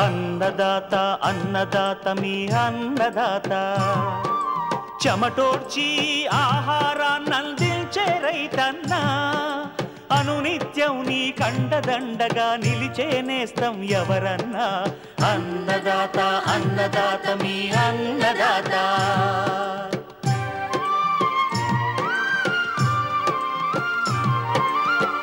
అన్నదాత అన్నదాత మీ అన్నదాత చెమటోడ్చి అందించే రైతన్నా అనునిత్యం నీ కండదండగా నిలిచే నేస్తం ఎవరన్నా అన్నదాత అన్నదాత మీ అన్నదాత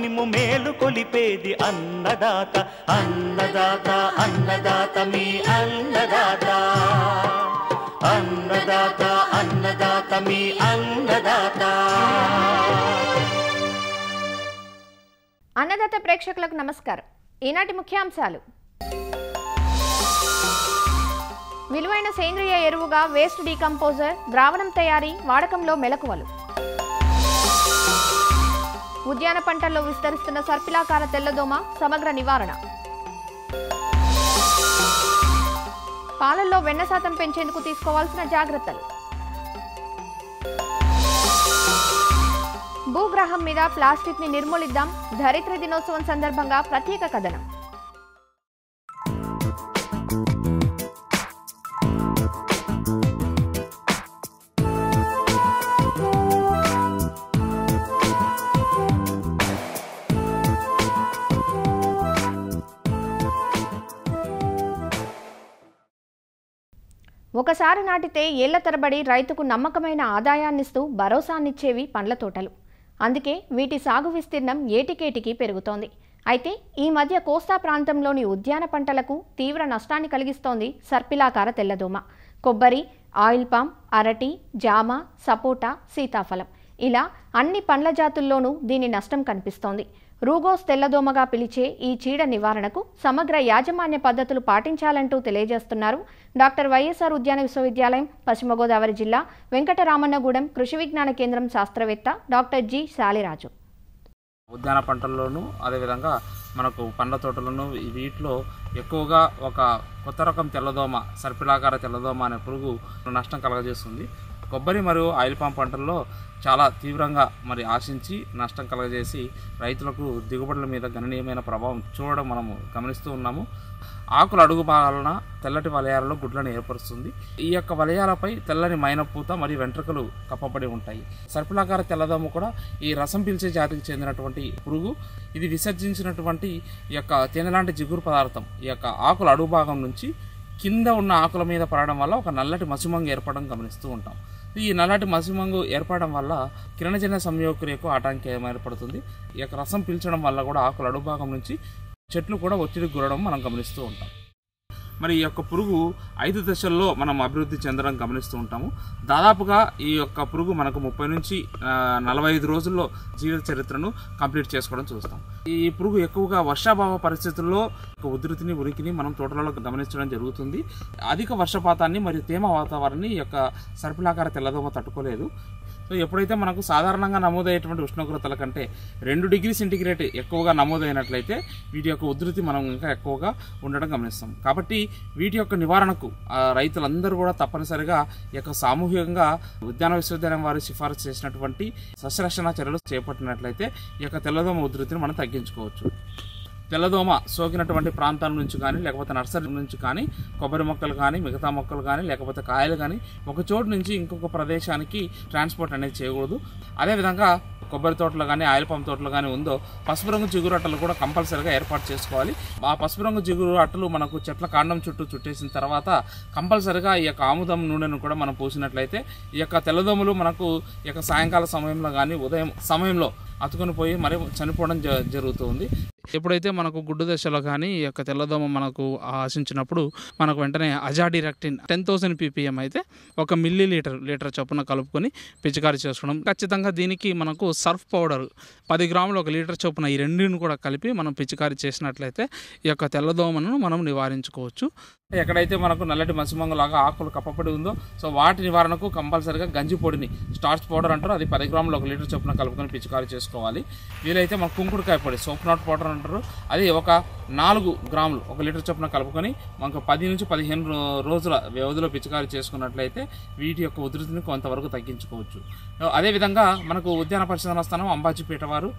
మిమ్ము మేలు కొలిపేది అన్నదాత అన్నదాత అన్నదాత మీ అన్నదాత అన్నదాత అన్నదాత మీ అన్నదాత అన్నదాత ప్రేక్షకులకు నమస్కారం ఈనాటి ముఖ్యాంశాలు విలువైన సేంద్రియ ఎరువుగా వేస్ట్ డీకంపోజర్ ద్రావణం తయారీ వాడకంలో మెలకువలు ఉద్యాన పంటల్లో విస్తరిస్తున్న సర్పిలాకార తెల్లదోమ సమగ్ర నివారణ పాలల్లో వెన్న శాతం పెంచేందుకు తీసుకోవాల్సిన జాగ్రత్తలు భూగ్రహం మీద ప్లాస్టిక్ ని నిర్మూలిద్దాం ధరిత్రి దినోత్సవం సందర్భంగా ప్రత్యేక కథనం ఒకసారి నాటితే ఏళ్ల తరబడి రైతుకు నమ్మకమైన ఆదాయాన్నిస్తూ భరోసానిచ్చేవి పండ్ల తోటలు అందుకే వీటి సాగు విస్తీర్ణం ఏటికేటికి పెరుగుతోంది అయితే ఈ మధ్య కోస్తా ప్రాంతంలోని ఉద్యాన పంటలకు తీవ్ర నష్టాన్ని కలిగిస్తోంది సర్పిలాకార తెల్లదోమ కొబ్బరి ఆయిల్ పామ్ అరటి జామ సపోటా సీతాఫలం ఇలా అన్ని పండ్ల జాతుల్లోనూ దీని నష్టం కనిపిస్తోంది రూగోస్ తెల్లదోమగా పిలిచే ఈ చీడ నివారణకు సమగ్ర యాజమాన్య పద్ధతులు పాటించాలంటూ తెలియజేస్తున్నారు డాక్టర్ వైఎస్ఆర్ ఉద్యాన విశ్వవిద్యాలయం పశ్చిమ గోదావరి జిల్లా వెంకటరామన్నగూడెం కృషి విజ్ఞాన కేంద్రం శాస్త్రవేత్త డాక్టర్ జి శాలిరాజు ఉద్యాన పంటల్లోనూ అదేవిధంగా మనకు పండ్ల తోటలను వీటిలో ఎక్కువగా ఒక కొత్త రకం తెల్లదోమ సర్పిలాకార తెల్లదోమ అనే పురుగు నష్టం కలగజేస్తుంది కొబ్బరి మరియు ఆయిల్ పాం పంటల్లో చాలా తీవ్రంగా మరి ఆశించి నష్టం కలగజేసి రైతులకు దిగుబడుల మీద గణనీయమైన ప్రభావం చూడడం మనము గమనిస్తూ ఉన్నాము ఆకుల అడుగు భాగాలన తెల్లటి వలయాలలో గుడ్లను ఏర్పరుస్తుంది ఈ యొక్క వలయాలపై తెల్లని మైనపూత మరియు వెంట్రుకలు కప్పబడి ఉంటాయి సర్పిలాకార తెల్లదోమ కూడా ఈ రసం పీల్చే జాతికి చెందినటువంటి పురుగు ఇది విసర్జించినటువంటి ఈ యొక్క తినలాంటి జిగురు పదార్థం ఈ యొక్క ఆకుల అడుగు భాగం నుంచి కింద ఉన్న ఆకుల మీద పడడం వల్ల ఒక నల్లటి మసుమంగ ఏర్పడడం గమనిస్తూ ఉంటాం ఈ నల్లటి మసిమంగు ఏర్పడడం వల్ల కిరణజన్య సంయోక్రియకు ఆటంకం ఏర్పడుతుంది ఈ యొక్క రసం పీల్చడం వల్ల కూడా ఆకుల భాగం నుంచి చెట్లు కూడా ఒత్తిడికి గురడం మనం గమనిస్తూ ఉంటాం మరి ఈ యొక్క పురుగు ఐదు దశల్లో మనం అభివృద్ధి చెందడం గమనిస్తూ ఉంటాము దాదాపుగా ఈ యొక్క పురుగు మనకు ముప్పై నుంచి నలభై ఐదు రోజుల్లో జీవిత చరిత్రను కంప్లీట్ చేసుకోవడం చూస్తాం ఈ పురుగు ఎక్కువగా వర్షాభావ పరిస్థితుల్లో ఉధృతిని ఉరికిని మనం తోటలలో గమనించడం జరుగుతుంది అధిక వర్షపాతాన్ని మరియు తేమ వాతావరణాన్ని ఈ యొక్క సర్పిలాకార తెల్లదోమ తట్టుకోలేదు సో ఎప్పుడైతే మనకు సాధారణంగా నమోదయ్యేటువంటి ఉష్ణోగ్రతల కంటే రెండు డిగ్రీ సెంటిగ్రేడ్ ఎక్కువగా నమోదైనట్లయితే వీటి యొక్క ఉధృతి మనం ఇంకా ఎక్కువగా ఉండడం గమనిస్తాం కాబట్టి వీటి యొక్క నివారణకు రైతులందరూ కూడా తప్పనిసరిగా ఈ యొక్క సామూహికంగా ఉద్యాన విశ్వవిద్యాలయం వారు సిఫారసు చేసినటువంటి సస్యరక్షణ చర్యలు చేపట్టినట్లయితే ఈ యొక్క తెల్లదోమ ఉధృతిని మనం తగ్గించుకోవచ్చు తెల్లదోమ సోకినటువంటి ప్రాంతాల నుంచి కానీ లేకపోతే నర్సరీ నుంచి కానీ కొబ్బరి మొక్కలు కానీ మిగతా మొక్కలు కానీ లేకపోతే కాయలు కానీ ఒక చోటు నుంచి ఇంకొక ప్రదేశానికి ట్రాన్స్పోర్ట్ అనేది చేయకూడదు అదేవిధంగా కొబ్బరి తోటలు కానీ ఆయిల్ పంప్ తోటలు కానీ ఉందో పసుపు రంగు జిగురు అట్టలు కూడా కంపల్సరీగా ఏర్పాటు చేసుకోవాలి ఆ పసుపు రంగు జిగురు అట్టలు మనకు చెట్ల కాండం చుట్టూ చుట్టేసిన తర్వాత కంపల్సరిగా ఈ యొక్క ఆముదం నూనెను కూడా మనం పూసినట్లయితే ఈ యొక్క తెల్లదోమలు మనకు ఈ యొక్క సాయంకాల సమయంలో కానీ ఉదయం సమయంలో అతుకొని పోయి మరి చనిపోవడం జరుగుతుంది ఎప్పుడైతే మనకు గుడ్డు దశలో కానీ ఈ యొక్క తెల్లదోమ మనకు ఆశించినప్పుడు మనకు వెంటనే అజాడిరెక్టిన్ టెన్ థౌసండ్ పీపీఎం అయితే ఒక మిల్లీ లీటర్ లీటర్ చొప్పున కలుపుకొని పిచికారి చేసుకోవడం ఖచ్చితంగా దీనికి మనకు సర్ఫ్ పౌడర్ పది గ్రాములు ఒక లీటర్ చొప్పున ఈ రెండింటిని కూడా కలిపి మనం పిచికారి చేసినట్లయితే ఈ యొక్క తెల్లదోమను మనం నివారించుకోవచ్చు ఎక్కడైతే మనకు నల్లటి మసిమంగు లాగా ఆకులు కప్పబడి ఉందో సో వాటి నివారణకు కంపల్సరిగా గంజి పొడిని స్టార్చ్ పౌడర్ అంటారు అది పది గ్రాములు ఒక లీటర్ చొప్పున కలుపుకొని పిచికారీ చేసుకోవాలి వీలైతే మన కుంకుడుకాయ పొడి సోప్ నాట్ పౌడర్ అంటారు అది ఒక నాలుగు గ్రాములు ఒక లీటర్ చొప్పున కలుపుకొని మనకు పది నుంచి పదిహేను రోజుల వ్యవధిలో పిచికారు చేసుకున్నట్లయితే వీటి యొక్క ఉధృతిని కొంతవరకు తగ్గించుకోవచ్చు అదేవిధంగా మనకు ఉద్యాన పరిశోధన స్థానం అంబాజీపేట వారు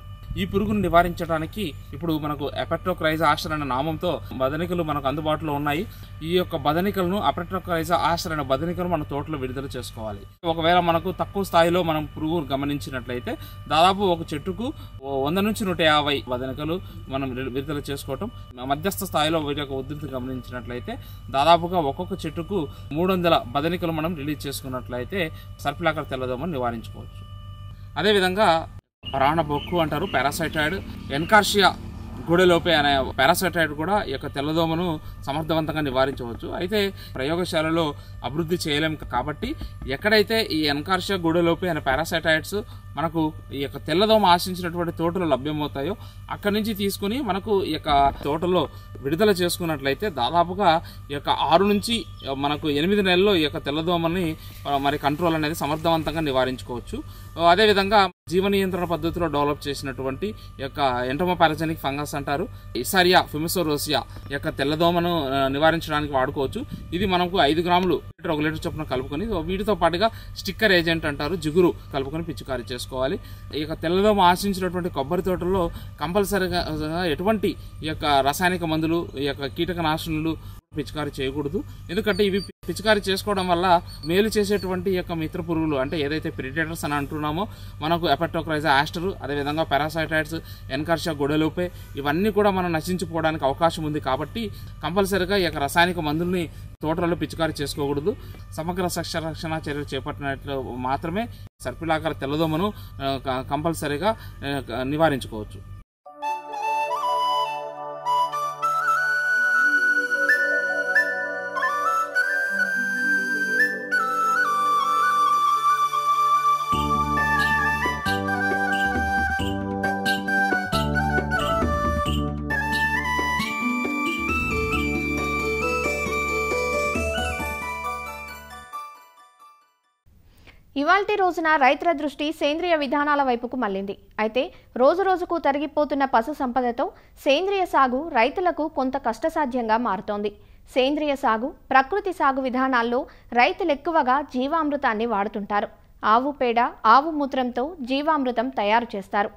ఈ పురుగును నివారించడానికి ఇప్పుడు మనకు ఎపెట్రోక్రైజ ఆశ్ర అనే నామంతో బదనికలు మనకు అందుబాటులో ఉన్నాయి ఈ యొక్క బదనికలను అపెట్రోక్రైజ ఆశ్ర అనే బదనికలు మన తోటలో విడుదల చేసుకోవాలి ఒకవేళ మనకు తక్కువ స్థాయిలో మనం పురుగు గమనించినట్లయితే దాదాపు ఒక చెట్టుకు వంద నుంచి నూట యాభై బదనికలు మనం విడుదల చేసుకోవటం మధ్యస్థ స్థాయిలో వీటి యొక్క ఉధృతి గమనించినట్లయితే దాదాపుగా ఒక్కొక్క చెట్టుకు మూడు వందల బదనికలు మనం రిలీజ్ చేసుకున్నట్లయితే సర్పిలాకర్ తెల్లదోమను నివారించుకోవచ్చు అదేవిధంగా బొక్కు అంటారు పారాసైటాయిడ్ ఎన్కార్షియా గూడెలోపే అనే పారాసైటాయిడ్ కూడా ఈ యొక్క తెల్లదోమను సమర్థవంతంగా నివారించవచ్చు అయితే ప్రయోగశాలలో అభివృద్ధి చేయలేము కాబట్టి ఎక్కడైతే ఈ ఎన్కార్షియా గూడెలోపే అనే పారాసైటాయిడ్స్ మనకు ఈ యొక్క తెల్లదోమ ఆశించినటువంటి తోటలు లభ్యమవుతాయో అక్కడి నుంచి తీసుకుని మనకు ఈ యొక్క తోటలో విడుదల చేసుకున్నట్లయితే దాదాపుగా ఈ యొక్క ఆరు నుంచి మనకు ఎనిమిది నెలల్లో ఈ యొక్క తెల్లదోమని మరి కంట్రోల్ అనేది సమర్థవంతంగా నివారించుకోవచ్చు అదేవిధంగా జీవ నియంత్రణ పద్ధతిలో డెవలప్ చేసినటువంటి యొక్క ఎంటమోపారజనిక్ ఫంగస్ అంటారు ఇసారియా ఫిమిసోరోసియా యొక్క తెల్లదోమను నివారించడానికి వాడుకోవచ్చు ఇది మనకు ఐదు గ్రాములు రెగ్యులేటర్ చొప్పున కలుపుకొని వీటితో పాటుగా స్టిక్కర్ ఏజెంట్ అంటారు జిగురు కలుపుకొని పిచికారీ చేసుకోవాలి ఇక తెల్లదోమ ఆశించినటువంటి కొబ్బరి తోటల్లో కంపల్సరిగా ఎటువంటి ఈ యొక్క రసాయనిక మందులు ఈ యొక్క కీటకనాశనులు పిచికారీ చేయకూడదు ఎందుకంటే ఇవి పిచికారి చేసుకోవడం వల్ల మేలు చేసేటువంటి యొక్క మిత్ర పురుగులు అంటే ఏదైతే ప్రిడేటర్స్ అని అంటున్నామో మనకు ఎపెటోక్రైజా యాస్టర్ అదేవిధంగా పారాసైటైడ్స్ ఎన్కర్ష గొడలోపే ఇవన్నీ కూడా మనం నశించిపోవడానికి అవకాశం ఉంది కాబట్టి కంపల్సరిగా ఈ యొక్క రసాయనిక మందుల్ని తోటలలో పిచికారి చేసుకోకూడదు సమగ్ర సస్య రక్షణ చర్యలు చేపట్టినట్లు మాత్రమే సర్పిలాకర తెల్లదోమను కంపల్సరీగా నివారించుకోవచ్చు ఇవాల్టి రోజున రైతుల దృష్టి సేంద్రియ విధానాల వైపుకు మళ్ళింది అయితే రోజు రోజుకు తరిగిపోతున్న పశు సంపదతో సేంద్రియ సాగు రైతులకు కొంత కష్టసాధ్యంగా మారుతోంది సేంద్రియ సాగు ప్రకృతి సాగు విధానాల్లో రైతులు ఎక్కువగా జీవామృతాన్ని వాడుతుంటారు ఆవు పేడ ఆవు మూత్రంతో జీవామృతం తయారు చేస్తారు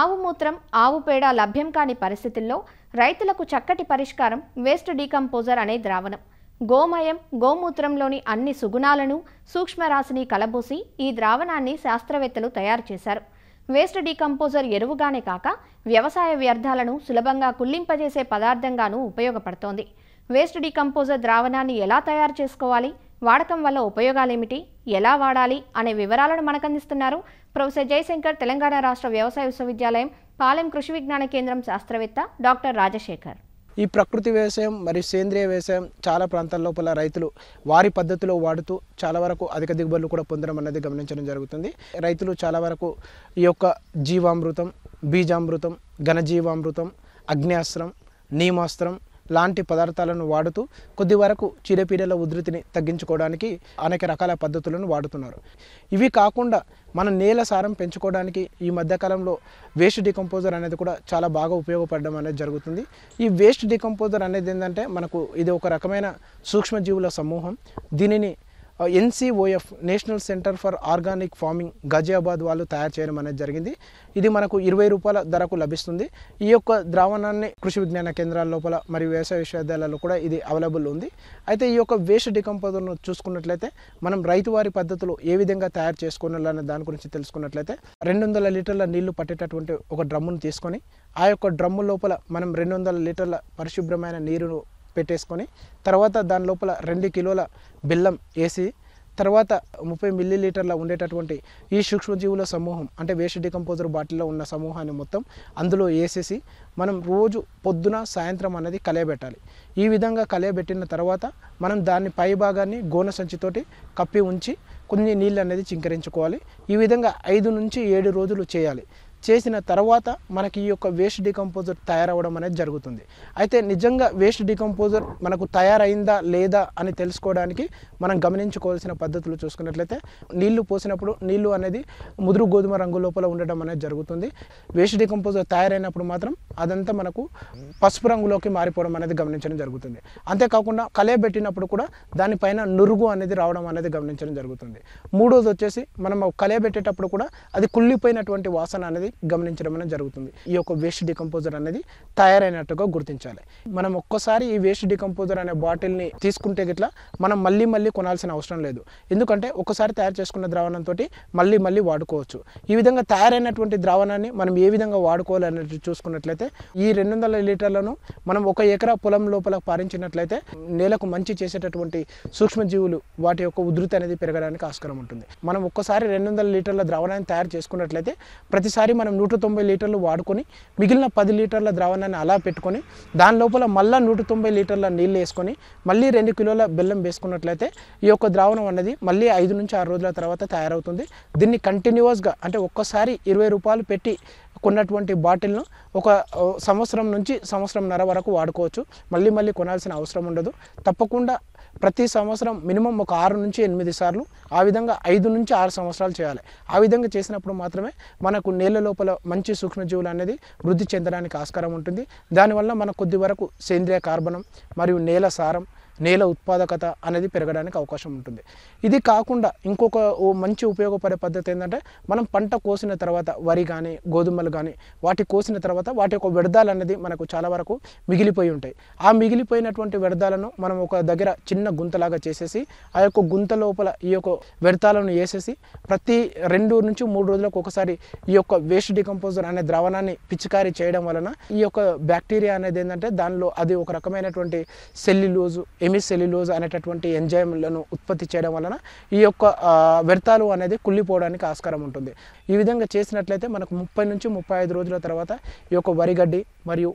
ఆవు మూత్రం ఆవు పేడ లభ్యం కాని పరిస్థితుల్లో రైతులకు చక్కటి పరిష్కారం వేస్ట్ డీకంపోజర్ అనే ద్రావణం గోమయం గోమూత్రంలోని అన్ని సుగుణాలను సూక్ష్మరాశిని కలబోసి ఈ ద్రావణాన్ని శాస్త్రవేత్తలు తయారు చేశారు వేస్ట్ డీకంపోజర్ ఎరువుగానే కాక వ్యవసాయ వ్యర్థాలను సులభంగా కుళ్ళింపజేసే పదార్థంగానూ ఉపయోగపడుతోంది వేస్ట్ డీకంపోజర్ ద్రావణాన్ని ఎలా తయారు చేసుకోవాలి వాడకం వల్ల ఉపయోగాలేమిటి ఎలా వాడాలి అనే వివరాలను మనకందిస్తున్నారు ప్రొఫెసర్ జయశంకర్ తెలంగాణ రాష్ట్ర వ్యవసాయ విశ్వవిద్యాలయం పాలెం కృషి విజ్ఞాన కేంద్రం శాస్త్రవేత్త డాక్టర్ రాజశేఖర్ ఈ ప్రకృతి వ్యవసాయం మరియు సేంద్రియ వ్యవసాయం చాలా ప్రాంతాల లోపల రైతులు వారి పద్ధతిలో వాడుతూ చాలా వరకు అధిక దిగుబడులు కూడా పొందడం అనేది గమనించడం జరుగుతుంది రైతులు చాలా వరకు ఈ యొక్క జీవామృతం బీజామృతం ఘనజీవామృతం అగ్నియాస్త్రం నీమాస్త్రం లాంటి పదార్థాలను వాడుతూ కొద్ది వరకు చీడపీడల ఉధృతిని తగ్గించుకోవడానికి అనేక రకాల పద్ధతులను వాడుతున్నారు ఇవి కాకుండా మన నేల సారం పెంచుకోవడానికి ఈ మధ్యకాలంలో వేస్ట్ డికంపోజర్ అనేది కూడా చాలా బాగా ఉపయోగపడడం అనేది జరుగుతుంది ఈ వేస్ట్ డికంపోజర్ అనేది ఏంటంటే మనకు ఇది ఒక రకమైన సూక్ష్మజీవుల సమూహం దీనిని NCOF national centre for organic farming Ghaziabad వాళ్ళు తయారు చేయడం అనేది జరిగింది ఇది మనకు ఇరవై రూపాయల ధరకు లభిస్తుంది ఈ యొక్క ద్రావణాన్ని కృషి విజ్ఞాన కేంద్రాల లోపల మరియు వ్యవసాయ విశ్వవిద్యాలయాల్లో కూడా ఇది అవైలబుల్ ఉంది అయితే ఈ యొక్క వేస్ట్ డికంపోజర్ను చూసుకున్నట్లయితే మనం రైతువారి పద్ధతులు ఏ విధంగా తయారు చేసుకోవాలన్న దాని గురించి తెలుసుకున్నట్లయితే రెండు వందల లీటర్ల నీళ్లు పట్టేటటువంటి ఒక డ్రమ్మును తీసుకొని ఆ యొక్క డ్రమ్ము లోపల మనం రెండు వందల లీటర్ల పరిశుభ్రమైన నీరును పెట్టేసుకొని తర్వాత దాని లోపల రెండు కిలోల బెల్లం వేసి తర్వాత ముప్పై మిల్లీలీటర్ల ఉండేటటువంటి ఈ సూక్ష్మజీవుల సమూహం అంటే వేస్ట్ డికంపోజర్ బాటిల్లో ఉన్న సమూహాన్ని మొత్తం అందులో వేసేసి మనం రోజు పొద్దున సాయంత్రం అనేది కలయబెట్టాలి ఈ విధంగా కలయబెట్టిన తర్వాత మనం దాన్ని పై భాగాన్ని గోన సంచితోటి కప్పి ఉంచి కొన్ని నీళ్ళు అనేది చింకరించుకోవాలి ఈ విధంగా ఐదు నుంచి ఏడు రోజులు చేయాలి చేసిన తర్వాత మనకి ఈ యొక్క వేస్ట్ డికంపోజర్ తయారవడం అనేది జరుగుతుంది అయితే నిజంగా వేస్ట్ డికంపోజర్ మనకు తయారైందా లేదా అని తెలుసుకోవడానికి మనం గమనించుకోవాల్సిన పద్ధతులు చూసుకున్నట్లయితే నీళ్లు పోసినప్పుడు నీళ్లు అనేది ముదురు గోధుమ రంగు లోపల ఉండడం అనేది జరుగుతుంది వేస్ట్ డికంపోజర్ తయారైనప్పుడు మాత్రం అదంతా మనకు పసుపు రంగులోకి మారిపోవడం అనేది గమనించడం జరుగుతుంది అంతేకాకుండా పెట్టినప్పుడు కూడా దానిపైన నురుగు అనేది రావడం అనేది గమనించడం జరుగుతుంది మూడోది వచ్చేసి మనం పెట్టేటప్పుడు కూడా అది కుళ్ళిపోయినటువంటి వాసన అనేది గమనించడం అనేది జరుగుతుంది ఈ యొక్క వేస్ట్ డికంపోజర్ అనేది తయారైనట్టుగా గుర్తించాలి మనం ఒక్కసారి ఈ వేస్ట్ డికంపోజర్ అనే బాటిల్ని తీసుకుంటే గిట్లా మనం మళ్ళీ మళ్ళీ కొనాల్సిన అవసరం లేదు ఎందుకంటే ఒకసారి తయారు చేసుకున్న ద్రావణంతో మళ్ళీ మళ్ళీ వాడుకోవచ్చు ఈ విధంగా తయారైనటువంటి ద్రావణాన్ని మనం ఏ విధంగా వాడుకోవాలి అనేది చూసుకున్నట్లయితే ఈ రెండు వందల లీటర్లను మనం ఒక ఎకరా పొలం లోపల పారించినట్లయితే నేలకు మంచి చేసేటటువంటి సూక్ష్మజీవులు వాటి యొక్క ఉధృతి అనేది పెరగడానికి ఆస్కారం ఉంటుంది మనం ఒక్కసారి రెండు వందల లీటర్ల ద్రావణాన్ని తయారు చేసుకున్నట్లయితే ప్రతిసారి మనం మనం నూట తొంభై లీటర్లు వాడుకొని మిగిలిన పది లీటర్ల ద్రావణాన్ని అలా పెట్టుకొని దాని లోపల మళ్ళీ నూట తొంభై లీటర్ల నీళ్ళు వేసుకొని మళ్ళీ రెండు కిలోల బెల్లం వేసుకున్నట్లయితే ఈ యొక్క ద్రావణం అనేది మళ్ళీ ఐదు నుంచి ఆరు రోజుల తర్వాత తయారవుతుంది దీన్ని కంటిన్యూస్గా అంటే ఒక్కసారి ఇరవై రూపాయలు పెట్టి కొన్నటువంటి బాటిల్ను ఒక సంవత్సరం నుంచి సంవత్సరంన్నర వరకు వాడుకోవచ్చు మళ్ళీ మళ్ళీ కొనాల్సిన అవసరం ఉండదు తప్పకుండా ప్రతి సంవత్సరం మినిమం ఒక ఆరు నుంచి ఎనిమిది సార్లు ఆ విధంగా ఐదు నుంచి ఆరు సంవత్సరాలు చేయాలి ఆ విధంగా చేసినప్పుడు మాత్రమే మనకు నేల లోపల మంచి సూక్ష్మజీవులు అనేది వృద్ధి చెందడానికి ఆస్కారం ఉంటుంది దానివల్ల మనకు కొద్ది వరకు సేంద్రియ కార్బనం మరియు నేల సారం నేల ఉత్పాదకత అనేది పెరగడానికి అవకాశం ఉంటుంది ఇది కాకుండా ఇంకొక మంచి ఉపయోగపడే పద్ధతి ఏంటంటే మనం పంట కోసిన తర్వాత వరి కానీ గోధుమలు కానీ వాటి కోసిన తర్వాత వాటి యొక్క వ్యర్థాలు అనేది మనకు చాలా వరకు మిగిలిపోయి ఉంటాయి ఆ మిగిలిపోయినటువంటి వ్యర్థాలను మనం ఒక దగ్గర చిన్న గుంతలాగా చేసేసి ఆ యొక్క గుంత లోపల ఈ యొక్క వ్యర్థాలను వేసేసి ప్రతి రెండు నుంచి మూడు రోజులకు ఒకసారి ఈ యొక్క వేస్ట్ డికంపోజర్ అనే ద్రావణాన్ని పిచికారీ చేయడం వలన ఈ యొక్క బ్యాక్టీరియా అనేది ఏంటంటే దానిలో అది ఒక రకమైనటువంటి సెల్లిలోజు ఎమిసెల్యులోజ్ అనేటటువంటి ఎంజైమ్లను ఉత్పత్తి చేయడం వలన ఈ యొక్క వ్యర్థాలు అనేది కుళ్ళిపోవడానికి ఆస్కారం ఉంటుంది ఈ విధంగా చేసినట్లయితే మనకు ముప్పై నుంచి ముప్పై ఐదు రోజుల తర్వాత ఈ యొక్క వరిగడ్డి మరియు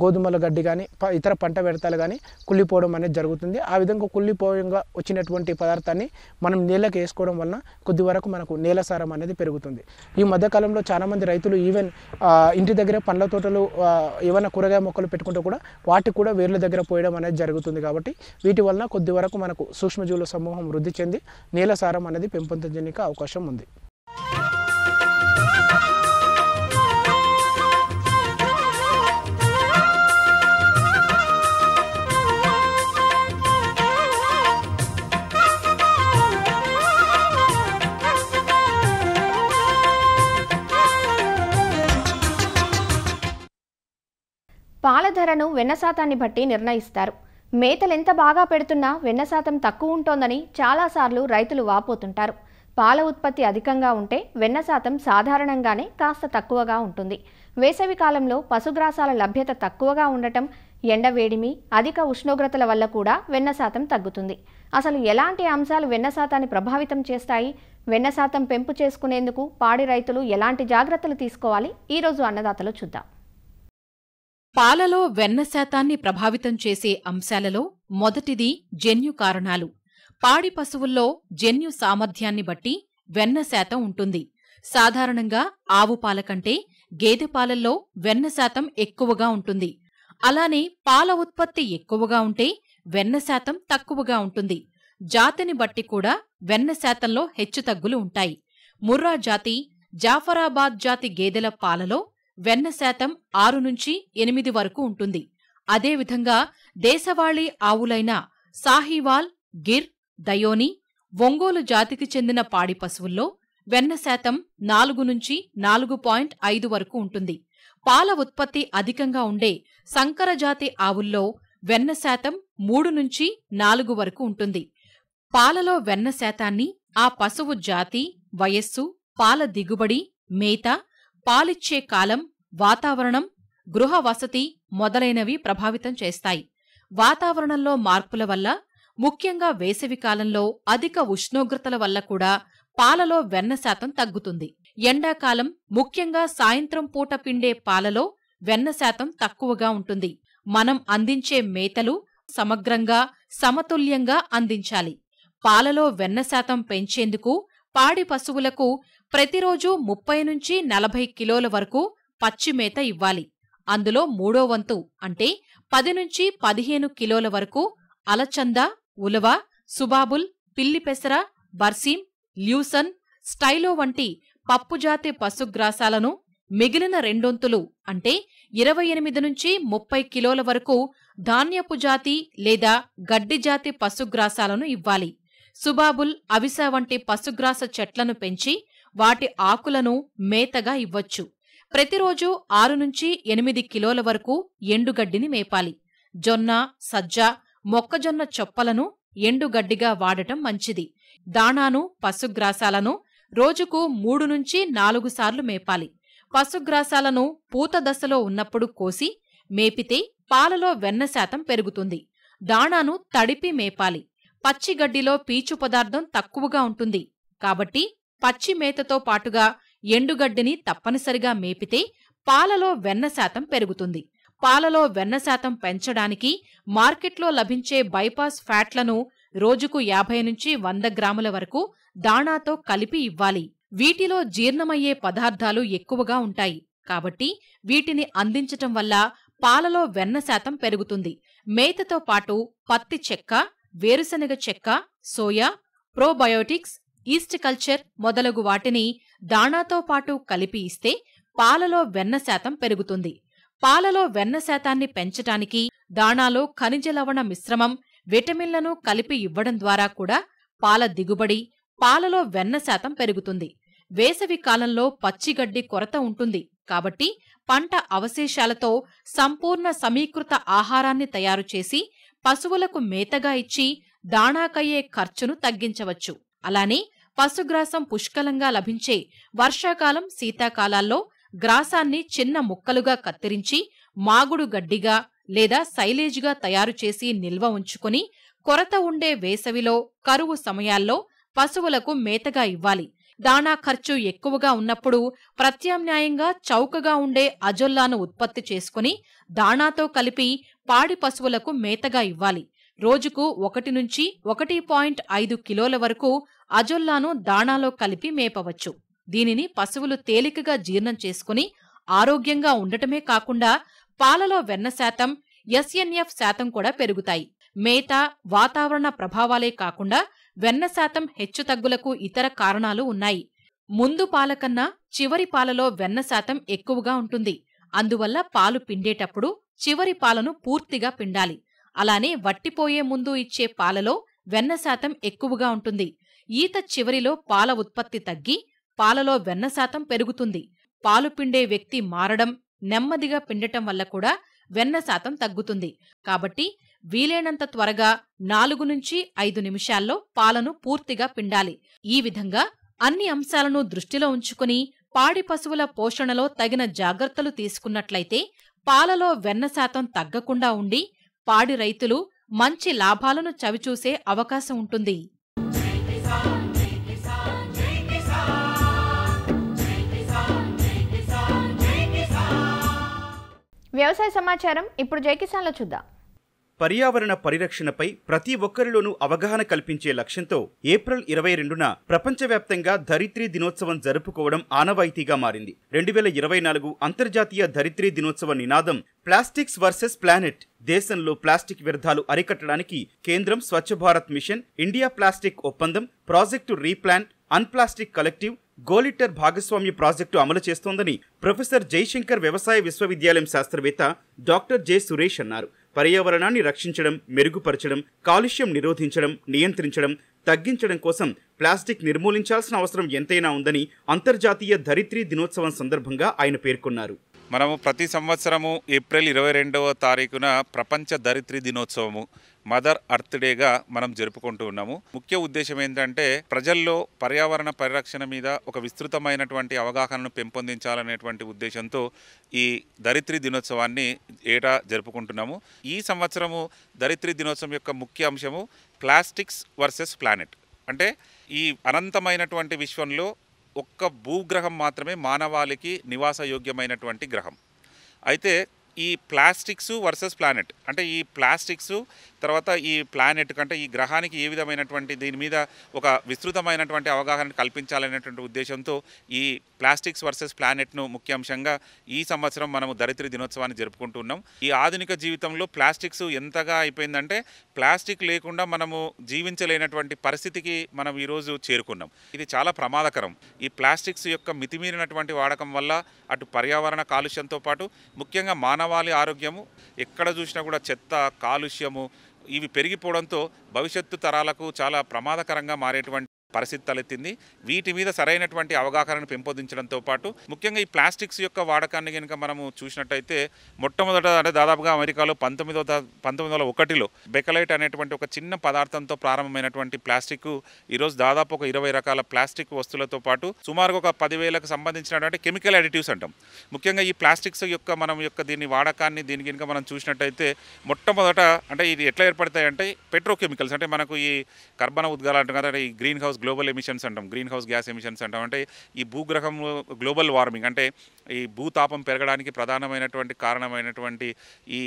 గోధుమల గడ్డి కానీ ఇతర పంట వ్యర్థాలు కానీ కుళ్ళిపోవడం అనేది జరుగుతుంది ఆ విధంగా కుళ్ళిపోయంగా వచ్చినటువంటి పదార్థాన్ని మనం నీళ్ళకి వేసుకోవడం వలన కొద్ది వరకు మనకు నేల సారం అనేది పెరుగుతుంది ఈ మధ్యకాలంలో చాలామంది రైతులు ఈవెన్ ఇంటి దగ్గర పండ్ల తోటలు ఏమైనా కూరగాయ మొక్కలు పెట్టుకుంటే కూడా వాటికి కూడా వేర్ల దగ్గర పోయడం అనేది జరుగుతుంది కాబట్టి వీటి వలన కొద్ది వరకు మనకు సూక్ష్మజీవుల సమూహం వృద్ధి చెంది నేల సారం అనేది పెంపొందించడానికి అవకాశం ఉంది ధరను వెన్న శాతాన్ని బట్టి నిర్ణయిస్తారు మేతలెంత బాగా పెడుతున్నా వెన్న శాతం తక్కువ ఉంటోందని చాలాసార్లు రైతులు వాపోతుంటారు పాల ఉత్పత్తి అధికంగా ఉంటే వెన్న శాతం సాధారణంగానే కాస్త తక్కువగా ఉంటుంది వేసవి కాలంలో పశుగ్రాసాల లభ్యత తక్కువగా ఉండటం ఎండవేడిమి అధిక ఉష్ణోగ్రతల వల్ల కూడా వెన్న శాతం తగ్గుతుంది అసలు ఎలాంటి అంశాలు వెన్న శాతాన్ని ప్రభావితం చేస్తాయి వెన్న శాతం పెంపు చేసుకునేందుకు పాడి రైతులు ఎలాంటి జాగ్రత్తలు తీసుకోవాలి ఈరోజు అన్నదాతలు చూద్దాం పాలలో వెన్న శాతాన్ని ప్రభావితం చేసే అంశాలలో మొదటిది జన్యు కారణాలు పాడి పశువుల్లో జన్యు సామర్థ్యాన్ని బట్టి వెన్న శాతం ఉంటుంది సాధారణంగా ఆవు పాల కంటే గేదె పాలల్లో వెన్న శాతం ఎక్కువగా ఉంటుంది అలానే పాల ఉత్పత్తి ఎక్కువగా ఉంటే వెన్న శాతం తక్కువగా ఉంటుంది జాతిని బట్టి కూడా వెన్న శాతంలో హెచ్చుతగ్గులు ఉంటాయి ముర్రా జాతి జాఫరాబాద్ జాతి గేదెల పాలలో వెన్న శాతం ఆరు నుంచి ఎనిమిది వరకు ఉంటుంది అదేవిధంగా దేశవాళీ ఆవులైన సాహివాల్ గిర్ దయోని ఒంగోలు జాతికి చెందిన పాడి పశువుల్లో వెన్న శాతం నాలుగు నుంచి నాలుగు పాయింట్ ఐదు వరకు ఉంటుంది పాల ఉత్పత్తి అధికంగా ఉండే సంకరజాతి ఆవుల్లో వెన్న శాతం మూడు నుంచి నాలుగు వరకు ఉంటుంది పాలలో వెన్న శాతాన్ని ఆ పశువు జాతి వయస్సు పాల దిగుబడి మేత పాలిచ్చే కాలం వాతావరణం గృహ వసతి మొదలైనవి ప్రభావితం చేస్తాయి వాతావరణంలో మార్పుల వల్ల ముఖ్యంగా వేసవి కాలంలో అధిక ఉష్ణోగ్రతల వల్ల కూడా పాలలో వెన్న శాతం తగ్గుతుంది ఎండాకాలం ముఖ్యంగా సాయంత్రం పూట పిండే పాలలో వెన్న శాతం తక్కువగా ఉంటుంది మనం అందించే మేతలు సమగ్రంగా సమతుల్యంగా అందించాలి పాలలో వెన్న శాతం పెంచేందుకు పాడి పశువులకు ప్రతిరోజు ముప్పై నుంచి నలభై కిలోల వరకు పచ్చిమేత ఇవ్వాలి అందులో మూడో వంతు అంటే పది నుంచి పదిహేను కిలోల వరకు అలచంద ఉలవ సుబాబుల్ పిల్లి పెసర బర్సీం ల్యూసన్ స్టైలో వంటి పప్పుజాతి పశుగ్రాసాలను మిగిలిన రెండొంతులు అంటే ఇరవై ఎనిమిది నుంచి ముప్పై కిలోల వరకు ధాన్యపు జాతి లేదా గడ్డి జాతి పశుగ్రాసాలను ఇవ్వాలి సుబాబుల్ అవిస వంటి పశుగ్రాస చెట్లను పెంచి వాటి ఆకులను మేతగా ఇవ్వచ్చు ప్రతిరోజు ఆరు నుంచి ఎనిమిది కిలోల వరకు ఎండుగడ్డిని మేపాలి జొన్న సజ్జ మొక్కజొన్న చొప్పలను ఎండుగడ్డిగా వాడటం మంచిది దాణాను పశుగ్రాసాలను రోజుకు మూడు నుంచి నాలుగు సార్లు మేపాలి పశుగ్రాసాలను పూత దశలో ఉన్నప్పుడు కోసి మేపితే పాలలో వెన్న శాతం పెరుగుతుంది దాణాను తడిపి మేపాలి పచ్చిగడ్డిలో పీచు పదార్థం తక్కువగా ఉంటుంది కాబట్టి పచ్చి మేతతో పాటుగా ఎండుగడ్డిని తప్పనిసరిగా మేపితే పాలలో వెన్న శాతం పెరుగుతుంది పాలలో వెన్న శాతం పెంచడానికి మార్కెట్లో లభించే బైపాస్ ఫ్యాట్లను రోజుకు యాభై నుంచి వంద గ్రాముల వరకు దాణాతో కలిపి ఇవ్వాలి వీటిలో జీర్ణమయ్యే పదార్థాలు ఎక్కువగా ఉంటాయి కాబట్టి వీటిని అందించటం వల్ల పాలలో వెన్న శాతం పెరుగుతుంది మేతతో పాటు పత్తి చెక్క వేరుశనగ చెక్క సోయా ప్రోబయోటిక్స్ ఈస్ట్ కల్చర్ మొదలగు వాటిని దాణాతో పాటు కలిపి ఇస్తే పాలలో వెన్న శాతం పెరుగుతుంది పాలలో వెన్న శాతాన్ని పెంచటానికి దాణాలో ఖనిజ లవణ మిశ్రమం విటమిన్లను కలిపి ఇవ్వడం ద్వారా కూడా పాల దిగుబడి పాలలో వెన్న శాతం పెరుగుతుంది వేసవి కాలంలో పచ్చిగడ్డి కొరత ఉంటుంది కాబట్టి పంట అవశేషాలతో సంపూర్ణ సమీకృత ఆహారాన్ని తయారు చేసి పశువులకు మేతగా ఇచ్చి దాణాకయ్యే ఖర్చును తగ్గించవచ్చు అలానే పశుగ్రాసం పుష్కలంగా లభించే వర్షాకాలం శీతాకాలాల్లో గ్రాసాన్ని చిన్న ముక్కలుగా కత్తిరించి మాగుడు గడ్డిగా లేదా సైలేజ్గా తయారు చేసి నిల్వ ఉంచుకుని కొరత ఉండే వేసవిలో కరువు సమయాల్లో పశువులకు మేతగా ఇవ్వాలి దాణా ఖర్చు ఎక్కువగా ఉన్నప్పుడు ప్రత్యామ్నాయంగా చౌకగా ఉండే అజొల్లాను ఉత్పత్తి చేసుకుని దాణాతో కలిపి పాడి పశువులకు మేతగా ఇవ్వాలి రోజుకు ఒకటి నుంచి ఒకటి పాయింట్ ఐదు కిలోల వరకు అజొల్లాను దాణాలో కలిపి మేపవచ్చు దీనిని పశువులు తేలికగా జీర్ణం చేసుకుని ఆరోగ్యంగా ఉండటమే కాకుండా పాలలో వెన్న శాతం ఎస్ఎన్ఎఫ్ శాతం కూడా పెరుగుతాయి మేత వాతావరణ ప్రభావాలే కాకుండా వెన్న శాతం హెచ్చుతగ్గులకు ఇతర కారణాలు ఉన్నాయి ముందు పాల కన్నా చివరి పాలలో వెన్న శాతం ఎక్కువగా ఉంటుంది అందువల్ల పాలు పిండేటప్పుడు చివరి పాలను పూర్తిగా పిండాలి అలానే వట్టిపోయే ముందు ఇచ్చే పాలలో వెన్న శాతం ఎక్కువగా ఉంటుంది ఈత చివరిలో పాల ఉత్పత్తి తగ్గి పాలలో వెన్న శాతం పెరుగుతుంది పాలు పిండే వ్యక్తి మారడం నెమ్మదిగా పిండటం వల్ల కూడా వెన్న శాతం తగ్గుతుంది కాబట్టి వీలైనంత త్వరగా నాలుగు నుంచి ఐదు నిమిషాల్లో పాలను పూర్తిగా పిండాలి ఈ విధంగా అన్ని అంశాలను దృష్టిలో ఉంచుకుని పాడి పశువుల పోషణలో తగిన జాగ్రత్తలు తీసుకున్నట్లయితే పాలలో వెన్న శాతం తగ్గకుండా ఉండి పాడి రైతులు మంచి లాభాలను చవిచూసే అవకాశం ఉంటుంది వ్యవసాయ సమాచారం ఇప్పుడు జైకిసాన్లో చూద్దాం పర్యావరణ పరిరక్షణపై ప్రతి ఒక్కరిలోనూ అవగాహన కల్పించే లక్ష్యంతో ఏప్రిల్ ఇరవై రెండున ప్రపంచవ్యాప్తంగా ధరిత్రీ దినోత్సవం జరుపుకోవడం ఆనవాయితీగా మారింది రెండు వేల ఇరవై నాలుగు అంతర్జాతీయ ధరిత్రి దినోత్సవ నినాదం ప్లాస్టిక్స్ వర్సెస్ ప్లానెట్ దేశంలో ప్లాస్టిక్ వ్యర్థాలు అరికట్టడానికి కేంద్రం Swachh Bharat mission India plastic ఒప్పందం ప్రాజెక్టు రీప్లాన్ అన్ప్లాస్టిక్ కలెక్టివ్ గోలిటర్ భాగస్వామ్య ప్రాజెక్టు అమలు చేస్తోందని ప్రొఫెసర్ జయశంకర్ వ్యవసాయ విశ్వవిద్యాలయం శాస్త్రవేత్త డాక్టర్ జె సురేష్ అన్నారు పర్యావరణాన్ని రక్షించడం మెరుగుపరచడం కాలుష్యం నిరోధించడం నియంత్రించడం తగ్గించడం కోసం ప్లాస్టిక్ నిర్మూలించాల్సిన అవసరం ఎంతైనా ఉందని అంతర్జాతీయ ధరిత్రి దినోత్సవం సందర్భంగా ఆయన పేర్కొన్నారు మనము ప్రతి సంవత్సరము ఏప్రిల్ ఇరవై రెండవ తారీఖున ప్రపంచ దరిత్రి దినోత్సవము మదర్ అర్త్ డేగా మనం జరుపుకుంటూ ఉన్నాము ముఖ్య ఉద్దేశం ఏంటంటే ప్రజల్లో పర్యావరణ పరిరక్షణ మీద ఒక విస్తృతమైనటువంటి అవగాహనను పెంపొందించాలనేటువంటి ఉద్దేశంతో ఈ దరిత్రి దినోత్సవాన్ని ఏటా జరుపుకుంటున్నాము ఈ సంవత్సరము దరిత్రి దినోత్సవం యొక్క ముఖ్య అంశము ప్లాస్టిక్స్ వర్సెస్ ప్లానెట్ అంటే ఈ అనంతమైనటువంటి విశ్వంలో ఒక్క భూగ్రహం మాత్రమే మానవాళికి నివాసయోగ్యమైనటువంటి గ్రహం అయితే ఈ ప్లాస్టిక్స్ వర్సెస్ ప్లానెట్ అంటే ఈ ప్లాస్టిక్స్ తర్వాత ఈ ప్లానెట్ కంటే ఈ గ్రహానికి ఏ విధమైనటువంటి దీని మీద ఒక విస్తృతమైనటువంటి అవగాహన కల్పించాలనేటువంటి ఉద్దేశంతో ఈ ప్లాస్టిక్స్ వర్సెస్ ప్లానెట్ను ముఖ్యాంశంగా ఈ సంవత్సరం మనము దరిద్ర దినోత్సవాన్ని జరుపుకుంటున్నాం ఈ ఆధునిక జీవితంలో ప్లాస్టిక్స్ ఎంతగా అయిపోయిందంటే ప్లాస్టిక్ లేకుండా మనము జీవించలేనటువంటి పరిస్థితికి మనం ఈరోజు చేరుకున్నాం ఇది చాలా ప్రమాదకరం ఈ ప్లాస్టిక్స్ యొక్క మితిమీరినటువంటి వాడకం వల్ల అటు పర్యావరణ కాలుష్యంతో పాటు ముఖ్యంగా మానవాళి ఆరోగ్యము ఎక్కడ చూసినా కూడా చెత్త కాలుష్యము ఇవి పెరిగిపోవడంతో భవిష్యత్తు తరాలకు చాలా ప్రమాదకరంగా మారేటువంటి పరిస్థితి తలెత్తింది వీటి మీద సరైనటువంటి అవగాహనను పెంపొందించడంతో పాటు ముఖ్యంగా ఈ ప్లాస్టిక్స్ యొక్క వాడకాన్ని కనుక మనము చూసినట్టయితే మొట్టమొదట అంటే దాదాపుగా అమెరికాలో పంతొమ్మిదో పంతొమ్మిది వందల ఒకటిలో బెకలైట్ అనేటువంటి ఒక చిన్న పదార్థంతో ప్రారంభమైనటువంటి ప్లాస్టిక్ ఈరోజు దాదాపు ఒక ఇరవై రకాల ప్లాస్టిక్ వస్తువులతో పాటు సుమారు ఒక పదివేలకు సంబంధించినటువంటి కెమికల్ అడిటివ్స్ అంటాం ముఖ్యంగా ఈ ప్లాస్టిక్స్ యొక్క మనం యొక్క దీని వాడకాన్ని దీని కనుక మనం చూసినట్టయితే మొట్టమొదట అంటే ఇది ఎట్లా ఏర్పడతాయంటే పెట్రోకెమికల్స్ అంటే మనకు ఈ కర్బన ఉద్గాలు అంటాం కదా ఈ గ్రీన్ హౌస్ గ్లోబల్ ఎమిషన్స్ అంటాం గ్రీన్ హౌస్ గ్యాస్ ఎమిషన్స్ అంటాం అంటే ఈ భూగ్రహం గ్లోబల్ వార్మింగ్ అంటే ఈ భూతాపం పెరగడానికి ప్రధానమైనటువంటి కారణమైనటువంటి ఈ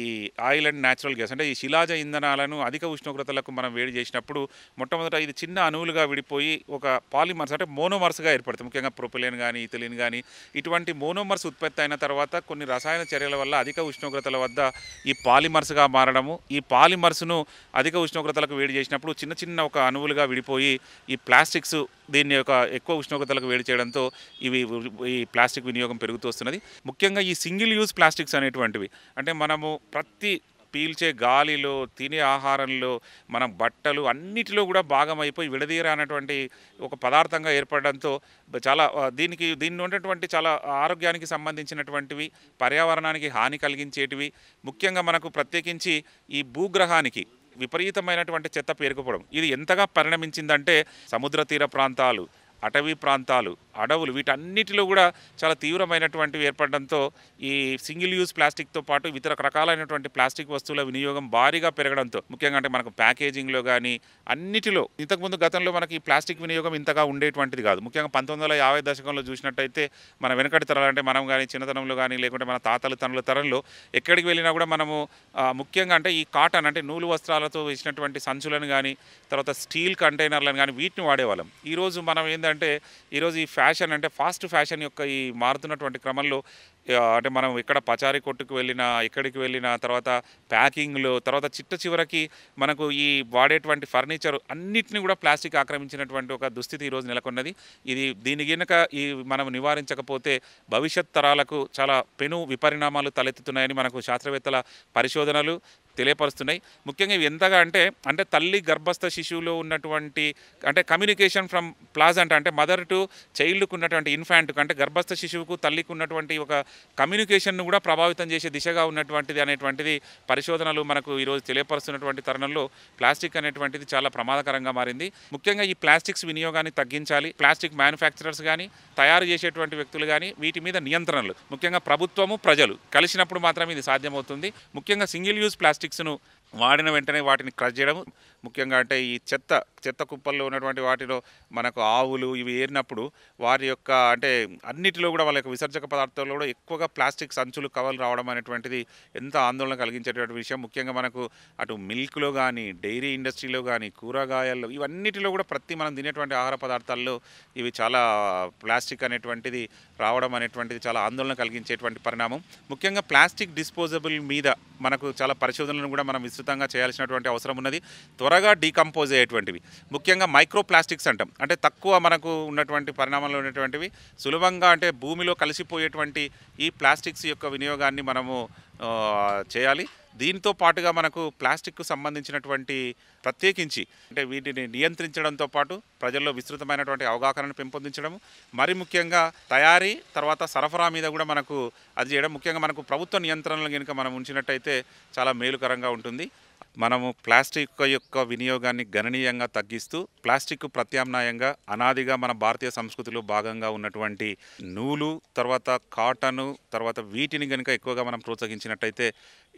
ఆయిల్ అండ్ న్యాచురల్ గ్యాస్ అంటే ఈ శిలాజ ఇంధనాలను అధిక ఉష్ణోగ్రతలకు మనం వేడి చేసినప్పుడు మొట్టమొదట ఇది చిన్న అణువులుగా విడిపోయి ఒక పాలిమర్స్ అంటే మోనోమర్స్గా ఏర్పడుతుంది ముఖ్యంగా ప్రొపిలిన్ కానీ ఇథిలిన్ కానీ ఇటువంటి మోనోమర్స్ ఉత్పత్తి అయిన తర్వాత కొన్ని రసాయన చర్యల వల్ల అధిక ఉష్ణోగ్రతల వద్ద ఈ పాలిమర్స్గా మారడము ఈ పాలిమర్స్ను అధిక ఉష్ణోగ్రతలకు వేడి చేసినప్పుడు చిన్న చిన్న ఒక అణువులుగా విడిపోయి ఈ ప్లాస్టిక్ ప్లాస్టిక్స్ దీని యొక్క ఎక్కువ ఉష్ణోగ్రతలకు వేడి చేయడంతో ఇవి ఈ ప్లాస్టిక్ వినియోగం పెరుగుతూ వస్తున్నది ముఖ్యంగా ఈ సింగిల్ యూజ్ ప్లాస్టిక్స్ అనేటువంటివి అంటే మనము ప్రతి పీల్చే గాలిలో తినే ఆహారంలో మన బట్టలు అన్నిటిలో కూడా భాగమైపోయి విడదీరానటువంటి ఒక పదార్థంగా ఏర్పడడంతో చాలా దీనికి దీన్ని ఉన్నటువంటి చాలా ఆరోగ్యానికి సంబంధించినటువంటివి పర్యావరణానికి హాని కలిగించేటివి ముఖ్యంగా మనకు ప్రత్యేకించి ఈ భూగ్రహానికి విపరీతమైనటువంటి చెత్త పేరుకుపోవడం ఇది ఎంతగా పరిణమించిందంటే సముద్ర తీర ప్రాంతాలు అటవీ ప్రాంతాలు అడవులు వీటన్నిటిలో కూడా చాలా తీవ్రమైనటువంటివి ఏర్పడడంతో ఈ సింగిల్ యూజ్ ప్లాస్టిక్తో పాటు ఇతర రకాలైనటువంటి ప్లాస్టిక్ వస్తువుల వినియోగం భారీగా పెరగడంతో ముఖ్యంగా అంటే మనకు ప్యాకేజింగ్లో కానీ అన్నిటిలో ఇంతకుముందు గతంలో మనకి ప్లాస్టిక్ వినియోగం ఇంతగా ఉండేటువంటిది కాదు ముఖ్యంగా పంతొమ్మిది వందల యాభై దశకంలో చూసినట్టయితే మన వెనకటి తరాలంటే మనం కానీ చిన్నతనంలో కానీ లేకుంటే మన తాతలు తనల తరంలో ఎక్కడికి వెళ్ళినా కూడా మనము ముఖ్యంగా అంటే ఈ కాటన్ అంటే నూలు వస్త్రాలతో వేసినటువంటి సంచులను కానీ తర్వాత స్టీల్ కంటైనర్లను కానీ వీటిని వాడేవాళ్ళం ఈరోజు మనం ఏంటంటే ఏంటంటే ఈరోజు ఈ ఫ్యాషన్ అంటే ఫాస్ట్ ఫ్యాషన్ యొక్క ఈ మారుతున్నటువంటి క్రమంలో అంటే మనం ఇక్కడ పచారి కొట్టుకు వెళ్ళినా ఎక్కడికి వెళ్ళినా తర్వాత ప్యాకింగ్లు తర్వాత చిట్ట చివరికి మనకు ఈ వాడేటువంటి ఫర్నిచర్ అన్నిటిని కూడా ప్లాస్టిక్ ఆక్రమించినటువంటి ఒక దుస్థితి ఈరోజు నెలకొన్నది ఇది దీని గినక ఈ మనం నివారించకపోతే భవిష్యత్ తరాలకు చాలా పెను విపరిణామాలు తలెత్తుతున్నాయని మనకు శాస్త్రవేత్తల పరిశోధనలు తెలియపరుస్తున్నాయి ముఖ్యంగా ఇవి ఎంతగా అంటే అంటే తల్లి గర్భస్థ శిశువులో ఉన్నటువంటి అంటే కమ్యూనికేషన్ ఫ్రమ్ ప్లాజంట్ అంటే మదర్ టు చైల్డ్కు ఉన్నటువంటి ఇన్ఫాంట్కు అంటే గర్భస్థ శిశువుకు తల్లికి ఉన్నటువంటి ఒక కమ్యూనికేషన్ను కూడా ప్రభావితం చేసే దిశగా ఉన్నటువంటిది అనేటువంటిది పరిశోధనలు మనకు ఈరోజు తెలియపరుస్తున్నటువంటి తరుణంలో ప్లాస్టిక్ అనేటువంటిది చాలా ప్రమాదకరంగా మారింది ముఖ్యంగా ఈ ప్లాస్టిక్స్ వినియోగాన్ని తగ్గించాలి ప్లాస్టిక్ మ్యానుఫ్యాక్చరర్స్ కానీ తయారు చేసేటువంటి వ్యక్తులు కానీ వీటి మీద నియంత్రణలు ముఖ్యంగా ప్రభుత్వము ప్రజలు కలిసినప్పుడు మాత్రమే ఇది సాధ్యమవుతుంది ముఖ్యంగా సింగిల్ యూజ్ ప్లాస్టిక్ ప్లాస్టిక్స్ను వాడిన వెంటనే వాటిని క్రష్ చేయడం ముఖ్యంగా అంటే ఈ చెత్త చెత్త కుప్పల్లో ఉన్నటువంటి వాటిలో మనకు ఆవులు ఇవి ఏరినప్పుడు వారి యొక్క అంటే అన్నిటిలో కూడా వాళ్ళ యొక్క విసర్జక పదార్థాల్లో కూడా ఎక్కువగా ప్లాస్టిక్ సంచులు కవర్లు రావడం అనేటువంటిది ఎంత ఆందోళన కలిగించేటువంటి విషయం ముఖ్యంగా మనకు అటు మిల్క్లో కానీ డైరీ ఇండస్ట్రీలో కానీ కూరగాయల్లో ఇవన్నిటిలో కూడా ప్రతి మనం తినేటువంటి ఆహార పదార్థాల్లో ఇవి చాలా ప్లాస్టిక్ అనేటువంటిది రావడం అనేటువంటిది చాలా ఆందోళన కలిగించేటువంటి పరిణామం ముఖ్యంగా ప్లాస్టిక్ డిస్పోజబుల్ మీద మనకు చాలా పరిశోధనలను కూడా మనం విస్తృతంగా చేయాల్సినటువంటి అవసరం ఉన్నది త్వర త్వరగా డీకంపోజ్ అయ్యేటువంటివి ముఖ్యంగా మైక్రోప్లాస్టిక్స్ అంటాం అంటే తక్కువ మనకు ఉన్నటువంటి పరిణామంలో ఉన్నటువంటివి సులభంగా అంటే భూమిలో కలిసిపోయేటువంటి ఈ ప్లాస్టిక్స్ యొక్క వినియోగాన్ని మనము చేయాలి దీంతో పాటుగా మనకు ప్లాస్టిక్కు సంబంధించినటువంటి ప్రత్యేకించి అంటే వీటిని నియంత్రించడంతో పాటు ప్రజల్లో విస్తృతమైనటువంటి అవగాహనను పెంపొందించడం మరి ముఖ్యంగా తయారీ తర్వాత సరఫరా మీద కూడా మనకు అది చేయడం ముఖ్యంగా మనకు ప్రభుత్వ నియంత్రణలు కనుక మనం ఉంచినట్టయితే చాలా మేలుకరంగా ఉంటుంది మనము ప్లాస్టిక్ యొక్క వినియోగాన్ని గణనీయంగా తగ్గిస్తూ ప్లాస్టిక్ ప్రత్యామ్నాయంగా అనాదిగా మన భారతీయ సంస్కృతిలో భాగంగా ఉన్నటువంటి నూలు తర్వాత కాటను తర్వాత వీటిని కనుక ఎక్కువగా మనం ప్రోత్సహించినట్టయితే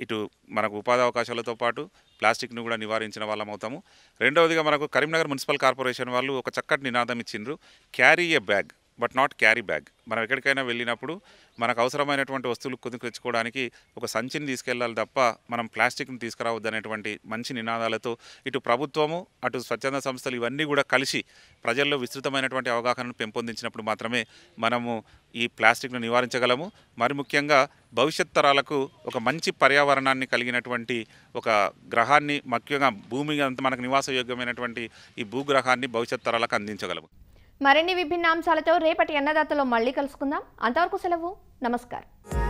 ఇటు మనకు ఉపాధి అవకాశాలతో పాటు ప్లాస్టిక్ను కూడా నివారించిన వాళ్ళం అవుతాము రెండవదిగా మనకు కరీంనగర్ మున్సిపల్ కార్పొరేషన్ వాళ్ళు ఒక చక్కటి నినాదం ఇచ్చిండ్రు carry a bag but not carry bag మనం ఎక్కడికైనా వెళ్ళినప్పుడు మనకు అవసరమైనటువంటి వస్తువులు కొని తెచ్చుకోవడానికి ఒక సంచిని తీసుకెళ్లాలి తప్ప మనం ప్లాస్టిక్ని తీసుకురావద్దనేటువంటి మంచి నినాదాలతో ఇటు ప్రభుత్వము అటు స్వచ్ఛంద సంస్థలు ఇవన్నీ కూడా కలిసి ప్రజల్లో విస్తృతమైనటువంటి అవగాహనను పెంపొందించినప్పుడు మాత్రమే మనము ఈ ప్లాస్టిక్ను నివారించగలము మరి ముఖ్యంగా భవిష్యత్ తరాలకు ఒక మంచి పర్యావరణాన్ని కలిగినటువంటి ఒక గ్రహాన్ని ముఖ్యంగా భూమి అంత మనకు నివాసయోగ్యమైనటువంటి ఈ భూగ్రహాన్ని భవిష్యత్ తరాలకు అందించగలము మరిన్ని విభిన్న అంశాలతో రేపటి అన్నదాతలో మళ్ళీ కలుసుకుందాం అంతవరకు సెలవు నమస్కారం